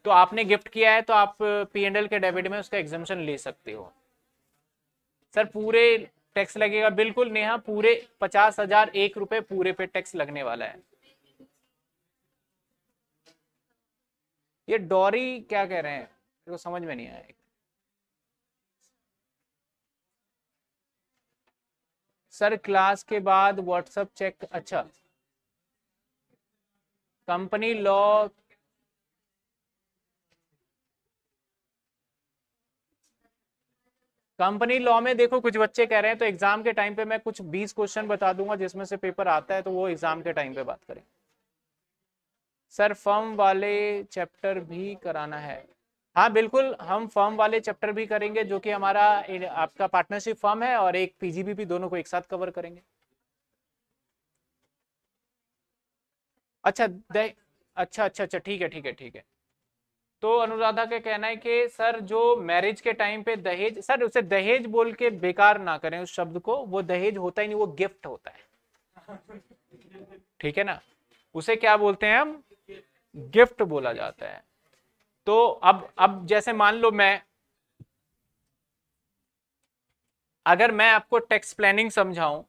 तो आपने गिफ्ट किया है तो आप पी के डेबिट में उसका एग्जामेशन ले सकते हो सर पूरे टैक्स लगेगा बिल्कुल नेहा पूरे पचास हजार एक रुपए पूरे पे टैक्स लगने वाला है ये डॉरी क्या कह रहे हैं मेरे को समझ में नहीं आया सर क्लास के बाद व्हाट्सएप चेक अच्छा कंपनी लॉ कंपनी लॉ में देखो कुछ बच्चे कह रहे हैं तो एग्जाम के टाइम पे मैं कुछ बीस क्वेश्चन बता दूंगा जिसमें से पेपर आता है तो वो एग्जाम के टाइम पे बात करें सर फर्म वाले चैप्टर भी कराना है हाँ बिल्कुल हम फर्म वाले चैप्टर भी करेंगे जो कि हमारा आपका पार्टनरशिप फर्म है और एक पीजीबी भी दोनों को एक साथ कवर करेंगे अच्छा अच्छा अच्छा अच्छा ठीक है ठीक है ठीक है तो अनुराधा का कहना है कि सर जो मैरिज के टाइम पे दहेज सर उसे दहेज बोल के बेकार ना करें उस शब्द को वो दहेज होता ही नहीं वो गिफ्ट होता है ठीक है ना उसे क्या बोलते हैं हम गिफ्ट बोला जाता है तो अब अब जैसे मान लो मैं अगर मैं आपको टैक्स प्लानिंग समझाऊं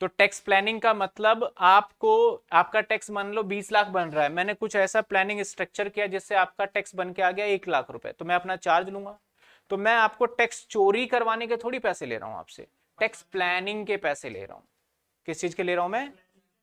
तो टैक्स प्लानिंग का मतलब आपको आपका टैक्स मान लो बीस लाख बन रहा है मैंने कुछ ऐसा प्लानिंग स्ट्रक्चर किया जिससे आपका टैक्स बन के आ गया एक लाख रुपए तो मैं अपना चार्ज लूंगा तो मैं आपको टैक्स चोरी करवाने के थोड़ी पैसे ले रहा हूं आपसे टैक्स प्लानिंग के पैसे ले रहा हूं किस चीज के ले रहा हूं मैं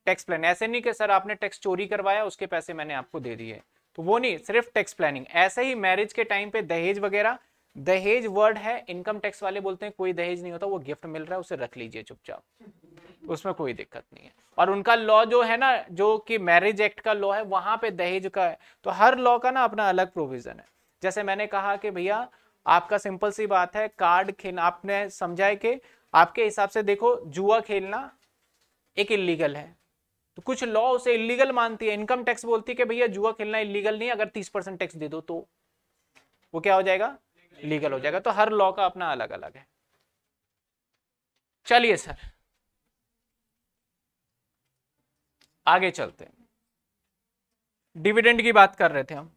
टैक्स प्लान ऐसे नहीं कि सर आपने टैक्स चोरी करवाया उसके पैसे मैंने आपको दे दिए तो वो नहीं सिर्फ टैक्स प्लानिंग ऐसे ही मैरिज के टाइम पे दहेज वगैरह दहेज वर्ड है इनकम टैक्स वाले बोलते हैं कोई दहेज नहीं होता वो गिफ्ट मिल रहा है उसे रख लीजिए चुपचाप उसमें कोई दिक्कत नहीं है और उनका लॉ जो है ना जो कि मैरिज एक्ट का लॉ है वहां पे दहेज का है तो हर लॉ का ना अपना अलग प्रोविजन है जैसे मैंने कहा कि भैया आपका सिंपल सी बात है कार्ड खेल आपने समझाए कि आपके हिसाब से देखो जुआ खेलना एक इलीगल है तो कुछ लॉ उसे इलीगल मानती है इनकम टैक्स बोलती है कि भैया जुआ खेलना इलीगल नहीं अगर तीस परसेंट टैक्स दे दो तो वो क्या हो जाएगा लीगल हो जाएगा तो हर लॉ का अपना अलग अलग है चलिए सर आगे चलते हैं डिविडेंड की बात कर रहे थे हम